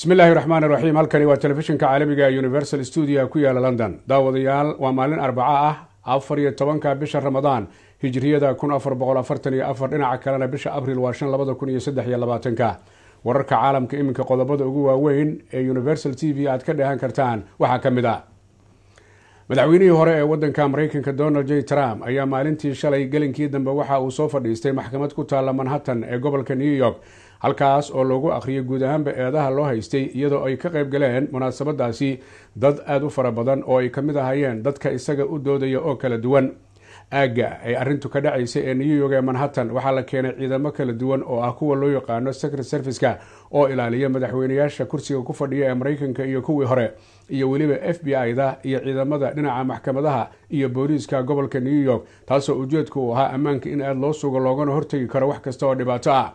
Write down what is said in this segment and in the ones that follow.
bismi illaahi raxmaan raxiim halkani waa telefishinka caalamiga ee universal studio ku yaala london daawadayaal waa maalin arbaca ah afar iyo tobanka bisha ramadaan hijriyada kun afar boqol afartan iyo afar dhinaca kalena bisha abril waa shan labada kun iyo saddex iyo labaatanka wararka caalamka iminka qodobada ugu waaweyn ee universal t v aad ka dheehan kartaan waxaa ka mid ah madaxweynihii hore ee wadanka maraykanka donald j trump ayaa maalintii shalay gelinkii dambe waxa uu soo fadhiistay maxkamad ku taalla manhattan ee gobolka new york halkaas oo loogu akhriyay guud ahaanba eedaha loo haystay iyadoo ay ka qayb galeen munaasabadaasi dad aada u fara badan oo ay ka mid ahaayeen dadka isaga u doodaya oo kala duwan aagga ay arrintu ka dhacaysa ee new york ee manhattan waxaa la keenay ciidamo kala duwan oo ah kuwa loo yaqaano secret serviceka oo ilaaliya madaxweynayaasha kursiga ku fadhiya ee maraykanka iyo kuwii hore iyo weliba f b i da iyo ciidamada dhinaca maxkamadaha iyo booliiska gobolka new york taasoo ujeedku uu ahaa ammaanka in aada loo sugo loogana hortegi karo wax kasta oo dhibaato ah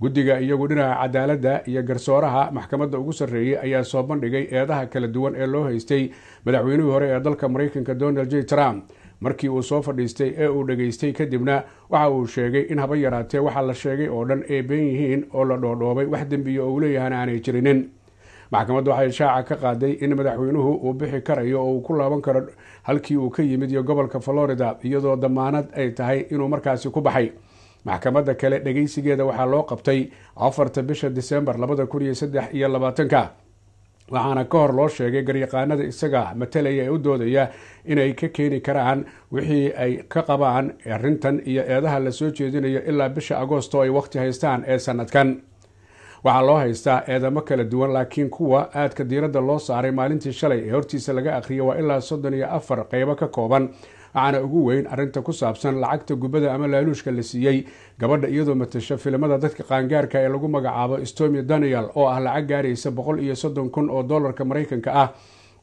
guddiga iyagu dhinaca cadaaladda iyo garsooraha maxkamadda ugu sarreeyey ayaa soo bandhigay eedaha kala duwan ee loo haystay madaxweynihii hore ee dalka maraykanka donald j trump markii uu soo fadhiistay ee uu dhageystay kadibna waxa uu sheegay in haba yaraatee waxa la sheegay oo dhan ay been yihiin oo la dhoodhoobay wax dembiya oo uu leeyahana aanay jirinin maxkamaddu waxay shaaca ka qaaday in madaxweynuhu uu bixi karayo oo uu ku laaban karo halkii uu ka yimid iyo gobolka florida iyadoo damaanad ay tahay inuu markaasi ku baxay maxkamadda kale dhageysigeeda waxaa loo qabtay afarta bisha disembar labada kun iyo saddex iyo labaatanka waxaana ka hor loo sheegay garyaqaanada isaga matalaya ee u doodaya inay ka keeni karaan wixii ay ka qabaan arrintan iyo eedaha lasoo jeedinayo ilaa bisha agoosto ay waqti haystaan ee sanadkan waxaa loo haystaa eedamo kala duwan laakiin kuwa aadka diiradda loo saaray maalintii shalay ee hortiisa laga akhriyay waa ilaa soddon iyo afar qeybo ka kooban waxaana ugu weyn arinta ku saabsan lacagta gubada ama laaluushka la siiyey gabadha iyadoo matasha filimada dadka qaangaarka ah ee lagu magacaabo stomi daniel oo ah lacag gaaraysa boqol iyo soddon kun oo dollarka maraykanka ah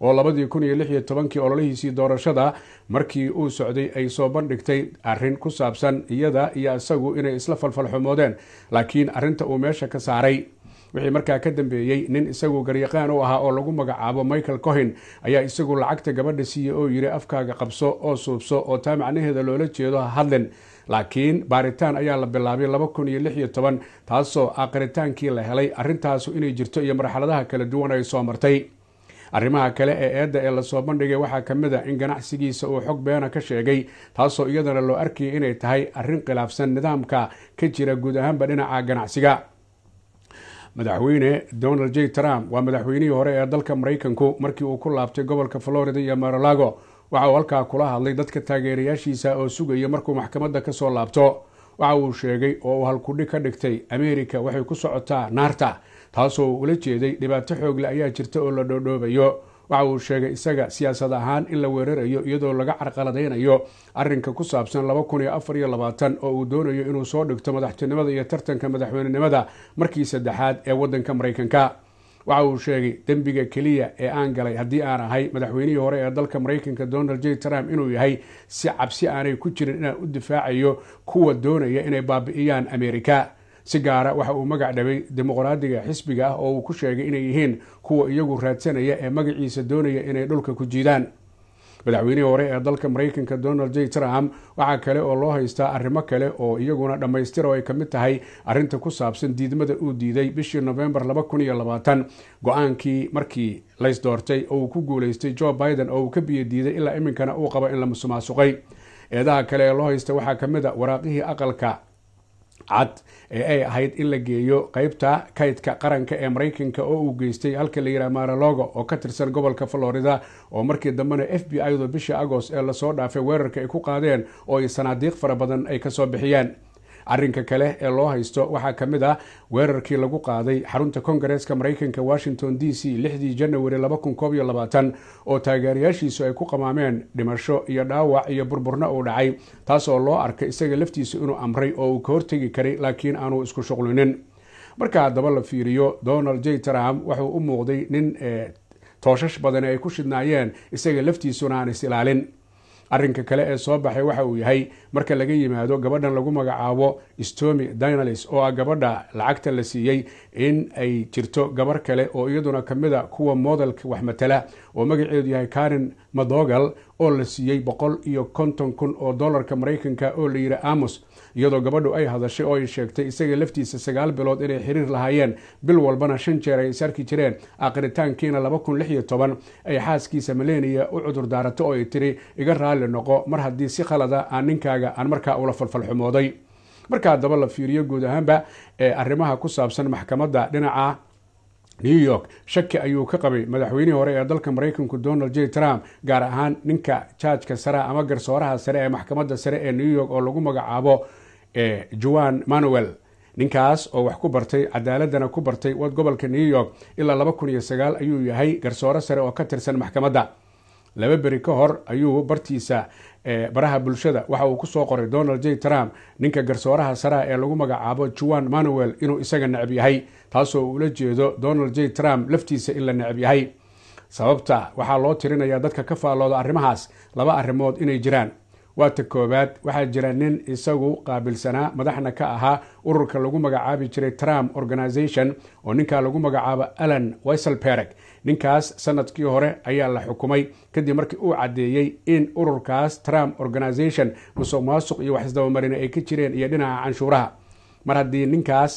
oo labadii kun iyo lix iyo tobankii ololihiisii doorashada markii uu socday ay soo bandhigtay arrin ku saabsan iyada iyo isagu inay isla falfalxumoodeen laakiin arinta uu meesha ka saaray wixii markaa ka dambeeyey nin isagoo garyaqaan u ahaa oo lagu magacaabo michael cohin ayaa isagu lacagta gabadha siiyey oo yidhi afkaaga qabso oo suubso oo taa macnaheeda loola jeedo hadlen laakiin baaritaan ayaa la bilaabay laba kun iyo lix iyo toban taasoo aqritaankii ah la helay arrintaasu inay jirto iyo marxaladaha kala duwan ay soo martay arrimaha kale ee eedda ee lasoo bandhigay waxaa ka mid a in ganacsigiisa uu xog beena ka sheegay taasoo iyadana loo arkayay inay tahay arrin khilaafsan nidaamka ka jira guud ahaanba dhinaca ganacsiga madaxweyne donald j trump waa madaxweynihii hore ee dalka maraykanku markii uu ku laabtay gobolka florida iyo maralago waxa uu halkaa kula hadlay dadka taageerayaashiisa oo sugaya markuu maxkamadda ka soo laabto waxa uu sheegay oo uu halkudhi ka dhigtay ameerika waxay ku socotaa naarta taasoo uu ula jeeday dhibaato xoogle ayaa jirta oo la dhoodhoobayo waxa uu sheegay isaga siyaasad ahaan in la weerarayo iyadoo laga carqaladaynayo arinka ku saabsan laba kun iyo afar iyo labaatan oo uu doonayo inuu soo dhigto madaxtinimada iyo tartanka madaxweynenimada markii saddexaad ee waddanka maraykanka waxa uu sheegay dembiga keliya ee aan galay haddii aan ahay madaxweynihii hore ee dalka maraykanka donald j trump inuu yahay si cabsi aanay ku jirin inaan u difaacayo kuwa doonaya inay baabi'iyaan ameerika si gaara waxa uu magac dhabay dimuqraadiga xisbiga ah oo uu ku sheegay inay yihiin kuwa iyagu raadsanaya ee magaciisa doonaya inay dhulka ku jiidaan madaxweynihii hore ee dalka mareykanka donald j trump waxaa kale oo loo haystaa arrimo kale oo iyaguna dhammaystir dhammaystiro ay kamid tahay arinta ku saabsan diidmada uu diiday bishii november go-aankii markii laysdoortay oo uu ku guulaystay jo biden oo uu ka biyo diiday ilaa iminkana uu qabo in la musumaasuqay eedaha kale ee loo haysta waxaa kamid a ah waraaqihii aqalka cad ee ay ahayd in la geeyo qeybta kaydka qaranka ee maraykanka oo uu geystay halka la yiraha maralogo oo ka tirsan gobolka florida oo markii dambena f b i du bisha agost ee lasoo dhaafay weerarka ay ku qaadeen oo ay sanaadiiq fara badan ay kasoo bixiyaan arrinka kale ee loo haysto waxaa ka mid ah weerarkii lagu qaaday xarunta kongareska maraykanka washington d c lixdii janawari oo taageerayaashiisu ay ku qamaameen dhimasho iyo dhaawac iyo burburna uu dhacay taasoo loo arkay isaga laftiisa inuu amray oo uu ka hortegi karay laakiin aanuu isku shuqlinin marka haddaba la fiiriyo donald j trump wuxuu u muuqday nin eh, tooshash badan ay ku shidnaayeen isaga laftiisuna aan is ilaalin arrinka kale ee soo baxay waxa uu yahay marka laga yimaado gabadhan lagu magacaabo stomi dinalis oo ah gabadha lacagta la siiyey in ay jirto gabar kale oo iyaduna kamid a ah kuwa modelka wax matala oo magaceedu yahay karen madogal oo la siiyey boqol iyo konton kun oo dollarka maraykanka oo la yihi amos iyadoo gabadhu ay hadashay oo ay sheegtay isaga laftiisa sagaal bilood inay xiriir lahaayeen bil walbana shan jeer ay sarki jireen aqritaankiina ah, laba kun lix iyo toban ay xaaskiisa maleniya u cudur daarato oo ay tiri iga raali noqo mar haddii si khalada ah aan ninkaaga aan markaa ula falfalxumooday marka haddaba la fiiriyo guud ahaanba arrimaha ku saabsan maxkamadda dhinaca new york shaki ayuu ka qabay madaxweynihii hore ee dalka maraykanku donald j trump gaar ahaan ninka jaajka sare ama garsooraha sare ee maxkamadda sare ee new york oo lagu magacaabo juan manuel ninkaas oo wax ku bartay cadaaladana ku bartay wad gobolka new york ilaa ayuu yahay garsoore sare oo ka tirsan maxkamadda laba beri ka hor ayuu bartiisa eh, baraha bulshada waxa uu kusoo qoray donald j trump ninka garsooraha saraa ee lagu magacaabo juan manuel inuu isaga necab yahay taasoo ula jeedo donald j trump laftiisa in la necab yahay sababta waxaa loo tirinayaa dadka ka faallooda arrimahaas laba arrimood inay jiraan waata koowaad waxaa jira nin isagu qaabilsanaa madaxna ka ahaa ururka lagu magacaabi jiray trump organization oo ninkaa lagu magacaabo alan wiselberg ninkaas sanadkii hore ayaa la xukumay kadib markii uu caddeeyey in ururkaas trump organization musuq maasuq iyo waxisdabamarin ay ka jireen iyo dhinaca canshuuraha mar haddii ninkaas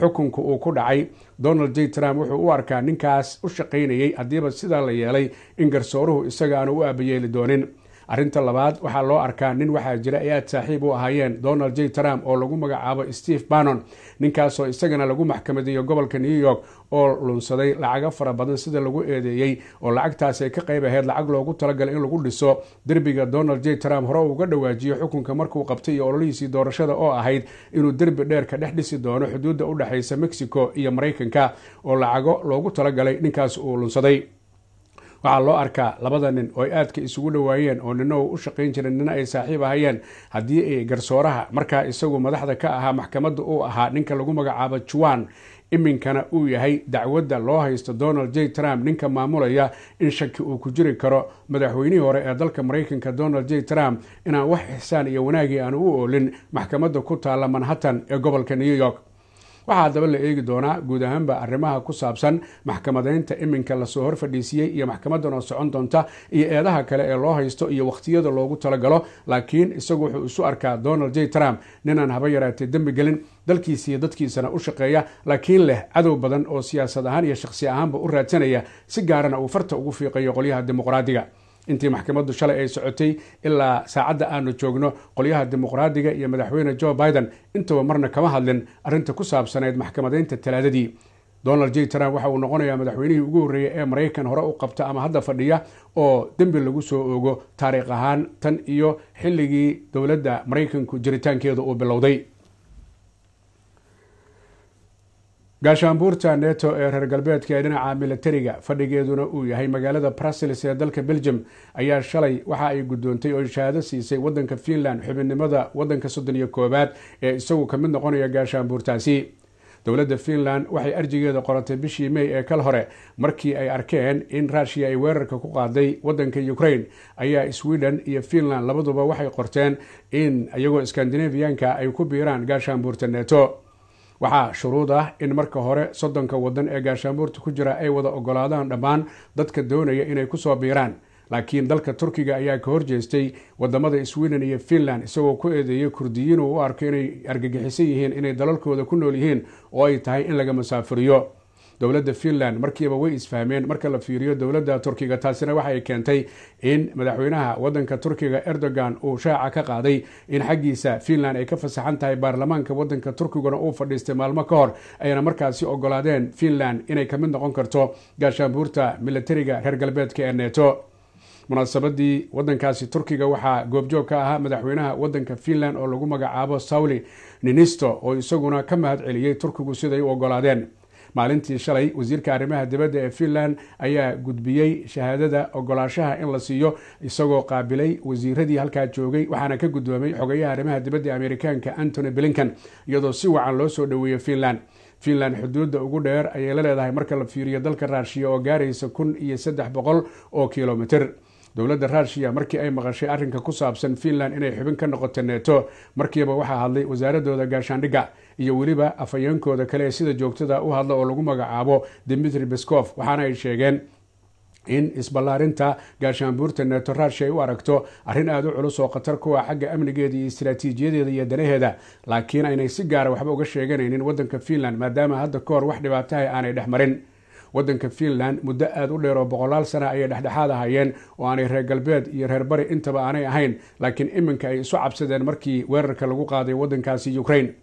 xukunka uu ku dhacay donald j trump wuxuu u arkaa ninkaas u shaqaynayey haddiiba sidaa la yeelay in garsooruhu isaga aanu u aabayeeli doonin arinta labaad waxaa loo arkaa nin waxaa jira ay aada saaxiib u ahaayeen donald j trump oo lagu magacaabo steve bannon ninkaasoo isagana lagu maxkamadeeyo gobolka new york oo lunsaday lacago fara badan sida lagu eedeeyey oo lacagtaasi ay ka qayb ahayd lacag loogu talagalay in lagu dhiso derbiga donald j trump hore uga dhawaajiyo xukunka markuu qabtay iyo ololihiisii doorashada oo ahayd inuu derbi dheer ka dhex dhisi doono xuduudda u dhexaysa mexico iyo maraykanka oo lacago loogu talagalay ninkaas uu lunsaday waxaa loo arkaa labada nin oo ay aadka isugu dhowaayeen oo nina u shaqayn jiray nina ay saaxiib ahayeen haddii ay garsooraha markaa isagu madaxda ka ahaa maxkamadda uu ahaa ninka lagu magacaabo juwan iminkana uu yahay dacwadda loo haysto donald j trump ninka maamulaya in shaki uu ku jiri karo madaxweynihii hore ee dalka maraykanka donald j trump inaan wax ixsaan iyo wanaagii aan u oolin maxkamadda ku taalla manhattan ee gobolka new york waxaa daba la eegi doonaa guud ahaanba arrimaha ku saabsan maxkamadeynta iminka lasoo hor fadhiisiyey iyo maxkamadan oo socon doonta iyo eedaha kale ee loo haysto iyo wakhtiyada loogu talagalo laakiin isagu wuxuu isu arkaa donald j trump ninaan haba yaraatee dembi gelin dalkiisiiyo dadkiisana u shaqeeya laakiin leh cadow badan oo siyaasad ahaan iyo shakhsi ahaanba u raadsanaya si gaarana uu farta ugu fiiqayo qolyaha dimuqraadiga intii maxkamaddu shalay ay socotay ilaa saacadda aanu joogno qolyaha dimuqraadiga iyo madaxweyne jo biden intaba marna kama hadlin arrinta ku saabsanayd maxkamadeynta talaadadii donald j trump waxa uu noqonayaa madaxweynihii ugu horreeyay ee maraykan hore u qabta ama hadda fadhiya oo dembi lagu soo oogo taariikh ahaan tan iyo xilligii dowladda maraykanku jiritaankeeda uu bilowday gaashaanbuurta neto ee reer galbeedka ee dhinaca milatariga fadhigeeduna uu yahay magaalada brussels ee dalka belgium ayaa shalay waxa ay guddoontay oo shahaado siisay wadanka finland xubinnimada wadanka soddon iyo koowaad ee isagu kamid noqonaya gaashaanbuurtaasi dowladda finland waxay arjigeeda qoratay bishii may ee kal hore markii ay arkeen in rushia ay weerarka ku qaaday wadanka ukrain ayaa sweden iyo finland labaduba waxay qorteen in iyagoo skandinaviyanka ay ku biiraan gaashaanbuurta neto waxaa shuruud ah in marka hore soddonka wadan ee gaashaamuurta ku jira ay wada ogolaadaan dhammaan dadka doonaya inay kusoo biiraan laakiin dalka turkiga ayaa ka horjeestay wadamada sweden iyo finland isagoo ku eedeeyay kurdiyiin uu u arko inay argagixisan yihiin inay dalalkooda ku nool yihiin oo ay tahay in laga masaafuriyo dowladda finland markiiba way isfahmeen marka la fiiriyo dowladda turkiga taasina waxay keentay in madaxweynaha wadanka turkiga erdogan uu shaaca ka qaaday in xaggiisa finland ay ka fasaxan tahay baarlamaanka wadanka turkiguna uu fadhiistay maalmo ka hor ayna markaasi ogolaadeen finland inay kamid noqon karto gaashaanbuurta milatariga reer galbeedka ee neto munaasabadii wadankaasi turkiga waxaa goobjoog ka ahaa madaxweynaha wadanka finland oo lagu magacaabo sawli ninisto oo isaguna ka mahad celiyey turkigu siday u ogolaadeen maalintii shalay wasiirka arrimaha dibadda ee finland ayaa gudbiyey shahaadada ogolaashaha in la siiyo isagoo qaabilay wasiiradii halkaa joogay waxaana ka guddoomay xogayaha arrimaha dibadda ee amerikaanka antony blinkan iyadoo si wacan loo soo dhoweeyey finland finland xuduudda ugu dheer ayay la leedahay marka la fiiriyo dalka raashiya oo gaaraysa kun iyo saddex boqol oo kilomiter dowladda ruushiya markii ay maqashay arrinka ku saabsan finland inay xubin ka noqoto neto markiiba waxaa hadlay wasaaradooda gaashaandhigga iyo weliba afhayeenkooda kale ee sida joogtada u hadla oo lagu magacaabo dimitri bescof waxaana ay sheegeen in isballaarinta gaashaanbuurta neeto rushia ay u aragto arrin aada u culus oo khatar kuwa ah xagga amnigeeda iyo istraatiijiyadeeda iyo danaheeda laakiin aynay si gaara ah waxba uga sheeganaynin waddanka finland maadaama hadda ka hor wax dhibaataha aanay dhex marin waddanka finland muddo aada u dheer oo boqolaal sana ayay dhexdhexaad ahaayeen oo aanay reer galbeed iyo reer bari intaba aanay ahayn laakiin iminka ay isu cabsadeen markii weerarka lagu qaaday waddankaasi ukraine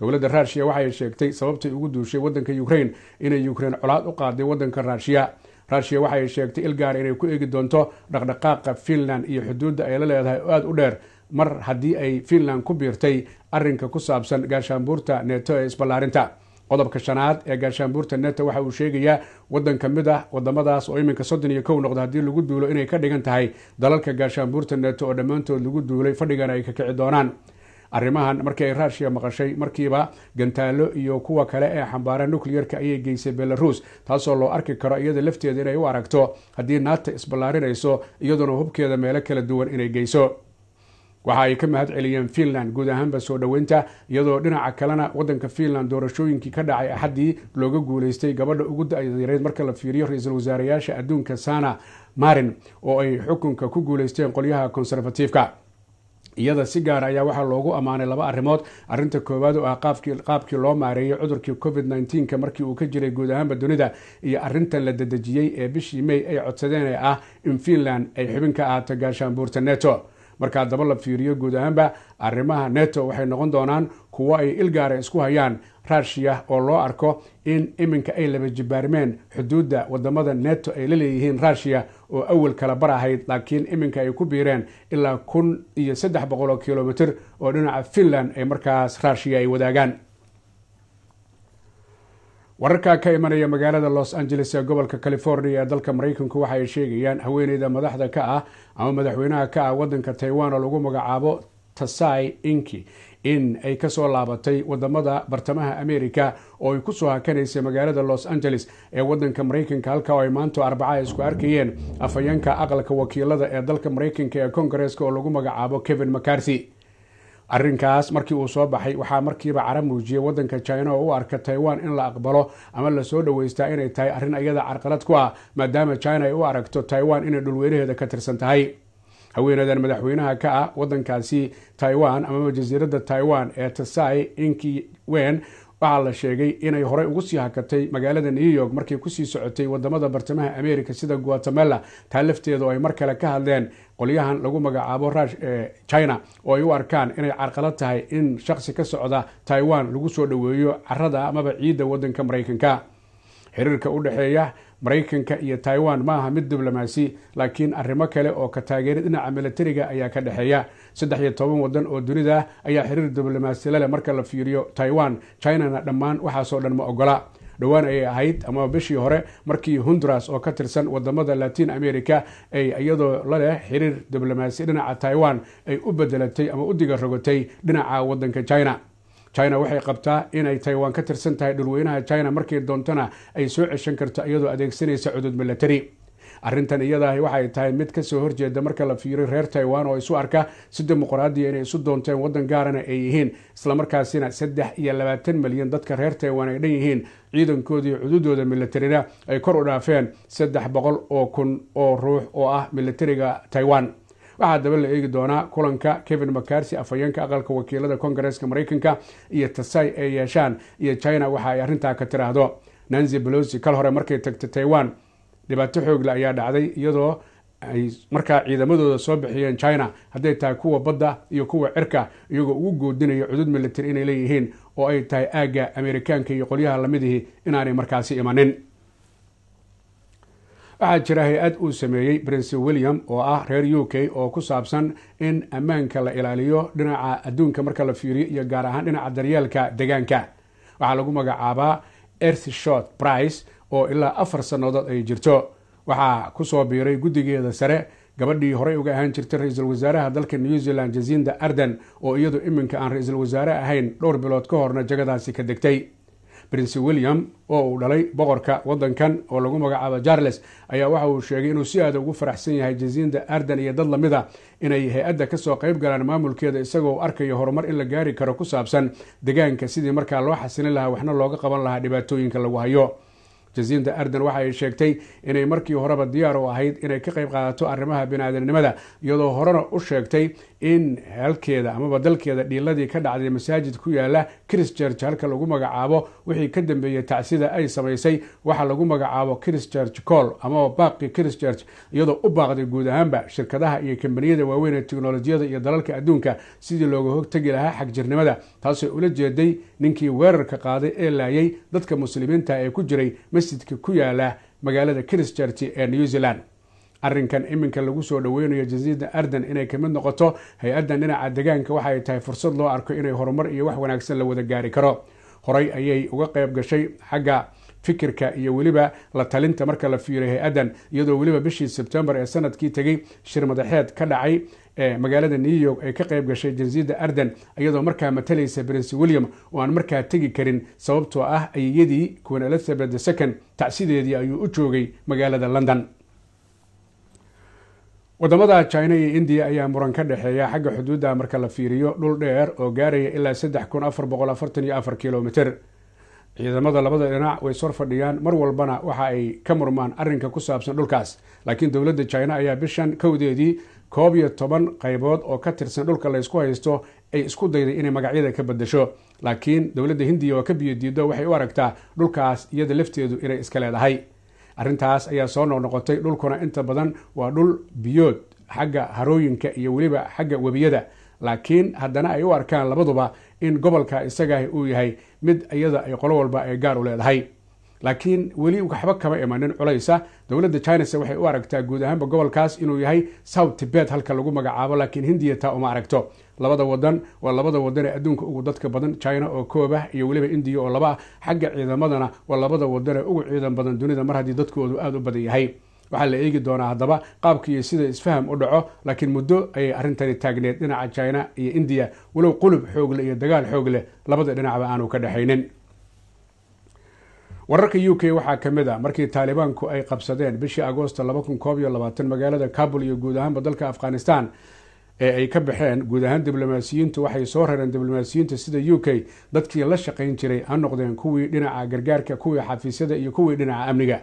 dowladda ruushiya waxay sheegtay sababtay ugu duushay wadanka ukraine inay ukraine colaad u qaaday wadanka ruushiya ruushiya waxay sheegtay ilgaar inay ku eegi doonto dhaqdhaqaaqa finland iyo xuduudda ay la leedahay aada u dheer mar haddii ay finland ku biirtay arinka ku saabsan gaashaanbuurta neto ee isballaarinta qodobka shanaad ee gaashaanbuurta neto waxa uu sheegayaa wadan ka mid ah wadamadaas oo iminka soddon iyo kow noqda haddii lagu duulo inay ka dhigan tahay dalalka gaashaanbuurta neto oo dhammaantood lagu duulay fadhigan ay ka kici doonaan arrimahan markii ay raashiya maqashay markiiba gantaallo iyo kuwa kale ee xambaara nucliyerka ayay geysay belaruus taasoo loo arki karo iyada lafteeda inay u aragto haddii naata isballaarinayso iyaduna hubkeeda meelo kala duwan inay geyso waxa ay ka mahad celiyeen finland guud ahaanba soo dhoweynta iyadoo dhinaca kalena waddanka finland doorashooyinkii ka dhacay axaddii looga guuleystay gabadha ugu da marka la fiiriyo ra-iisul wasaarayaasha adduunka sana marin oo ay xukunka ku guuleysteen qolyaha conservatiifka iyada si gaara ah ayaa waxaa loogu ammaanay laba arrimood arrinta koowaad oo ah qaabkii loo maareeyay cudurkii covid nneteen-ka markii uu ka jiray guud ahaanba dunida iyo arrintan la dadejiyey ee bishii may ay codsadeen ee ah in finland ay xubin ka ahaato gaashaanbuurta neto marka daba la fiiriyo guud ahaanba arrimaha neto waxay noqon doonaan kuwo ay ilgaara isku hayaan rushia oo loo arko in iminka ay laba jibaarmeen xuduudda waddamada neto ay la leeyihiin rushia oo awal kala bar ahayd laakiin iminka ay ku biireen ilaa kun iyo saddex boqoloo oo oo dhinaca finland ay markaas rushia ay wadaagaan wararkaa ka imanaya magaalada los angeles ee gobolka california ee dalka maraykanku waxa ay sheegayaan haweeneyda madaxda ka ah ama madaxweynaha ka ah wadanka taiwan oo lagu magacaabo tasai inki in ay kasoo laabatay wadamada bartamaha america oo ay kusoo hakanaysay magaalada los angeles ee wadanka maraykanka halka oo ay maanta arbacaha isku arkayeen afhayeenka aqalka wakiilada ee dalka maraykanka ee kongareeska oo lagu magacaabo kevin mcarthy arrinkaas markii uu soo baxay waxaa markiiba cara muujiyey wadanka china oo u arka taiwan in la aqbalo ama lasoo dhoweystaa inay tahay arrin iyada carqalad ku ah maadaama china ay u aragto taiwan inay dhulweynaheeda ka tirsan tahay haweenadan madaxweynaha ka ah wadankaasi taiwan amaba jasiiradda taiwan ee tasai inki wen waxaa la sheegay inay horey ugu sii hakatay magaalada new york markay kusii socotay wadamada bartamaha america sida guatemala taa lafteeda oo ay mar kale ka hadleen qolyahan lagu magacaabo ee eh, china oo ay u arkaan inay carqalad tahay in shaqsi ka socda taiwan lagu soo dhoweeyo carada amaba ciidda wadanka maraykanka xiriirka u dhexeeya maraykanka iyo taiwan maaha mid diblomaasi laakiin arrimo kale oo ka taageera dhinaca milatariga ayaa ka dhexeeya saddex iyo toban waddan oo dunida ayaa xiriir diblomaasiyalale marka la fiiriyo taiwan chinana dhammaan waxaasoo dhan ma ogola dhowaan ayay ahayd ama bishii hore markii honduras oo ka tirsan wadamada latin america ay iyadoo laleh xiriir diblomaasiya dhinaca taiwan ay u bedelatay ama u diga rogatay dhinaca wadanka china china waxay qabtaa inay taiwan ka tirsan tahay dhulweynaha china markay doontana ay soo ceshan karto iyadoo adeegsanaysa cudud milatari arrintan iyadaah waxay tahay mid kasoo horjeeda marka la fiiriyo reer taiwan oo isu arka si dimuqraadiya inay isu doonteen waddan gaarana ay yihiin islamarkaasina saddex iyo labaatan milyan dadka reer taiwan ay dhan yihiin ciidankoodii cududooda milatarina ay kor u dhaafeen saddex boqol oo kun oo ruux oo ah militariga taiwan waxaa daba la eegi doonaa kulanka kevin macarsi afhayeenka aqalka wakiilada kongareska mareykanka iyo tasai ay yeeshaan iyo china waxa ay arrintaa ka tiraahdo nanzi belosi kal hore markay tagtay taiwan dhibaato xoogle ayaa dhacday iyadoo ay markaa ciidamadooda soo bixiyeen china hadday tahay kuwa badda iyo kuwa cirka iyagoo ugu goodinaya cudud military inay leeyihiin oo ay tahay aagga ameerikaanka iyo qolyaha lamidihii inaanay markaasi imanin waxaa jira hay-ad uu sameeyey prince william oo ah reer u k oo ku saabsan in ammaanka la ilaaliyo dhinaca adduunka marka la fiiriyo iyo gaar ahaan dhinaca daryeelka degaanka waxaa lagu magacaabaa erthshort price oo ilaa afar sannadood ay jirto waxaa kusoo biiray guddigeeda sare gabadhii horay uga ahaan jirtay ra-iisul wasaaraha dalka new zealand jaziinda arden oo iyadu iminka aan ra-iisul wasaare ahayn dhowr bilood ka horna jagadaasi ka degtay prince william oo uu dhalay boqorka waddankan oo lagu magacaabo jarles ayaa waxa uu sheegay inuu si aada ugu faraxsan yahay jaziinda arden iyo dad lamid a ah inay hay-adda kasoo qayb galaan maamulkeeda isagoo arkayo horumar in la gaari karo ku saabsan degaanka sidii markaa loo xasilin lahaa waxna looga qaban lahaa dhibaatooyinka lagu hayo jasiinta arden waxa ay sheegtay inay markii horeba diyaar u ahayd inay ka qayb qaadato arrimaha bini iyadoo horena u sheegtay in halkeeda amaba dalkeeda dhiiladii ka dhacday masaajid ku yaala christchurch halka lagu magacaabo wixii ka dambeeyey tacsida ay samaysay waxaa lagu magacaabo christchurch col amaba baaqi christchurch iyadoo u baaqday guud ahaanba shirkadaha iyo kambaniyada waaweyn ee teknolojiyada iyo dalalka adduunka sidii looga hogtegi lahaa xagjirnimada taasoo ula jeeday ninkii weerarka qaaday ee laayay dadka muslimiinta ee ku jiray masjidka ku yaala magaalada christchurch ee new zealand arrinkan iminka lagu soo dhaweynayo jasiirda arden inay kamid noqoto hay-addan dhinaca degaanka ay tahay fursad loo arko inay horumar iyo wax wanaagsan la wada gaari karo horey ayay uga qayb gashay xagga fikirka iyo weliba la talinta marka la fiiriyo hay-adan iyadoo weliba bishii sebtembar ee sanadkii tegay shir madaxeed ka dhacay ee magaalada new york ay ka qayb gashay jansiida arden iyadoo markaa matalaysa prince william oo aan markaa tegi karin sababtoo ah ayeyadii queen elizabeth the second tacsideedii ayuu u joogay magaalada london wadamada china iyo indiya ayaa muran ka dhexeeya xagga xuduudda marka la fiiriyo dhul dheer oo gaaraya ilaa saddex kun afar boqol afartan iyo afar kilomitr ciidamada labada dhinac way soor fadhiyaan mar walbana waxa ay ka murmaan arrinka ku saabsan dhulkaas laakiin dowladda china ayaa bishan kowdeedii koob iyo toban qaybood oo ka tirsan dhulka laysku haysto ay isku dayday inay magacyada ka badasho laakiin dowladda hindiya oo ka biyodiido waxay u aragtaa dhulkaas iyada lafteedu inay iska leedahay arrintaas ayaa soo noqnoqotay dhulkuna inta badan waa dhul biyood xagga harooyinka iyo weliba xagga webiyada laakiin haddana ay u arkaan labaduba in gobolka isagaah uu yahay mid iyada ay qolo walba ay gaar u leedahay laakiin weli waxba kama imanin culaysa dowladda chinase waxay u aragtaa guud ahaanba gobolkaas inuu yahay south tibet halka lagu magacaabo laakiin hindiya taa uma aragto labada waddan waa labada wadan ee adduunka ugu dadka badan china oo koob ah iyo weliba indiya oo laba ah xagga ciidamadana waa labada wadan ee ugu ciidan badan dunida mar haddii dadkoodu aada u badan yahay waxaa la eegi doonaa haddaba qaabka iyo sida isfaham u dhaco laakiin muddo ayay arrintani taagneed dhinaca china iyo indiya walow qulub xoogleh iyo dagaal xoog leh labada dhinacba aanu ka dhexaynin wararka u k waxaa ka mid a markii taalibaanku ay qabsadeen bishii agoosta magaalada kabul iyo guud ahaanba dalka afghanistan ee ay ka baxeen guud ahaan diblomaasiyiintu waxay soo rareen diblomaasiyiinta sida u k dadkii la shaqayn jiray ha noqdeen kuwii dhinaca gargaarka kuwii xafiisyada iyo kuwii dhinaca amniga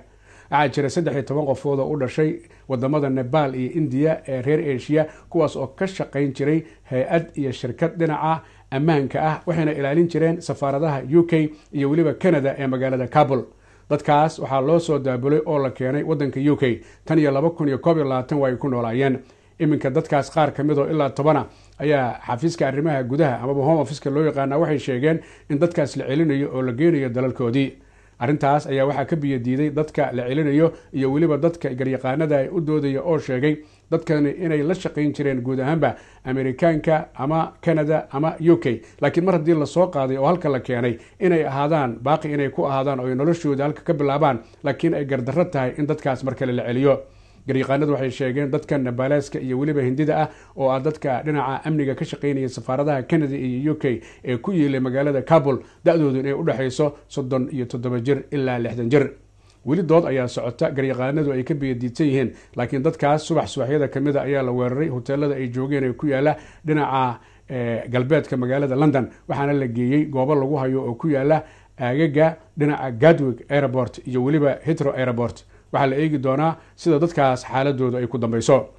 waxaa jira saddex iyo toban qofood u dhashay wadamada nebaal iyo indiya ee reer asia kuwaas oo ka shaqayn jiray hay-ad iyo shirkad dhinaca ammaanka ah waxayna ilaalin jireen safaaradaha u k iyo weliba canada ee magaalada kabul dadkaas waxaa loo soo daabulay oo la keenay waddanka u k tan iyo laba kun iyo koob iyo labaatan waa ay ku noolaayeen iminka dadkaas qaar ka mid oo ilaa tobana ayaa xafiiska arrimaha gudaha amaba home officeka loo yaqaanaa waxay sheegeen in dadkaas la celinayo oo la geenayo dalalkoodii arrintaas ayaa waxaa ka biyadiiday dadka la celinayo iyo weliba dadka garyaqaanada u doodaya oo sheegay dadkani inay la shaqayn jireen guud ahaanba amerikaanka ama canada ama u k laakiin mar haddii lasoo qaaday oo halka la keenay inay ahaadaan baaqi inay ku ahaadaan oo ay noloshooda halka ka bilaabaan laakiin ay gardarro tahay in dadkaas mar kale la celiyo garyaqaanadu waxay sheegeen dadka nebaleska iyo weliba hindida ah oo ah dadka dhinaca amniga ka shaqaynaya safaaradaha canada iyo u k ee ku yiilay magaalada kabul da-doodu inay udhexayso soddon iyo toddoba jir ilaa lixdan jir weli dood ayaa socota garyaqaanadu ay ka biyadiidsan yihiin laakiin dadkaas subax subaxyada kamida ah ayaa la weeraray hoteelada ay joogeen ee ku yaala dhinaca eh, galbeedka magaalada london waxaana la geeyey goobo lagu hayo oo ku yaala aagaga dhinaca gadwick airport iyo weliba hitro airport waxaa la eegi doonaa sida dadkaas xaaladoodu ay ku dambeyso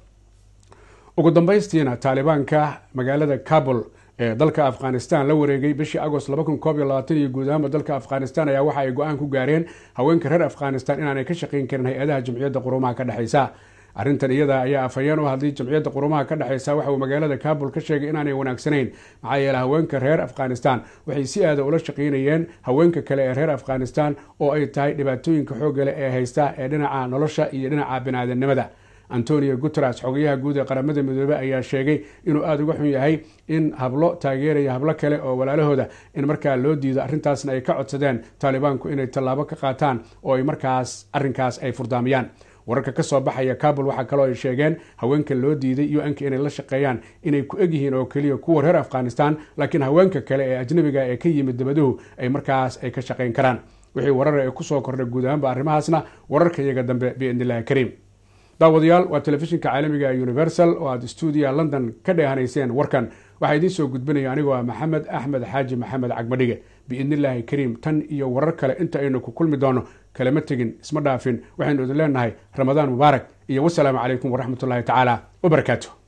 ugu dambaystiina taalibaanka magaalada kabul ee dalka afghanistan la wareegay bishii agost iyo guud ahaanba dalka afghanistan ayaa waxa ay go-aan ku gaareen haweenka reer afghanistan inaanay ka shaqayn karin hay-adaha jamciyadda qurumaha ka dhexaysa arrintan iyada ayaa afhayeen oo ah hadlay jamciyadda qurumaha ka dhexeysa waxa uu magaalada kabul ka sheegay inaanay wanaagsanayn maxaa yeele haweenka reer afghanistan waxay si aada ah ula shaqaynayeen haweenka kale ee reer afghanistan oo ay tahay dhibaatooyinka xooggale ee haysta ee dhinaca nolosha iyo dhinaca biniaadanimada antonio guteres xogayaha guud ee qaramada midoobe ayaa sheegay inuu aada uga xun yahay in hablo taageeraya hablo kale oo walaalahooda in markaa loo diido arrintaasna ay ka codsadeen taalibaanku inay tallaabo ka qaataan oo ay markaas arrinkaas ay furdaamiyaan wararka kasoo baxaya kabul waxaa kaloo ay sheegeen haweenka loo diiday iyo anka inay la shaqeeyaan inay ku egyihiin oo keliya kuwa reer afghanistan laakiin haweenka kale ee ajnabiga ee ka yimid dabaduhu ay markaas ay ka shaqayn karaan wixii warar ee kusoo kordhay guud ahaanba arrimahaasna wararkayaga dambe biidn kariim daawadayaal waa telefishinka caalamiga ah universal oo aada stuudiya london ka dheehanayseen warkan waxaa idiin soo gudbinaya anigoo ah maxamed axmed xaaji maxamed cagmadhige biidnillaahi kariim tan iyo warar kale inta aynu ku kulmi doono kalama tegin isma dhaafin waxaynu idin leenahay ramadaan mubaarak iyo wasalaamu calaykum waraxmatullaahi tacaala wabarakaatu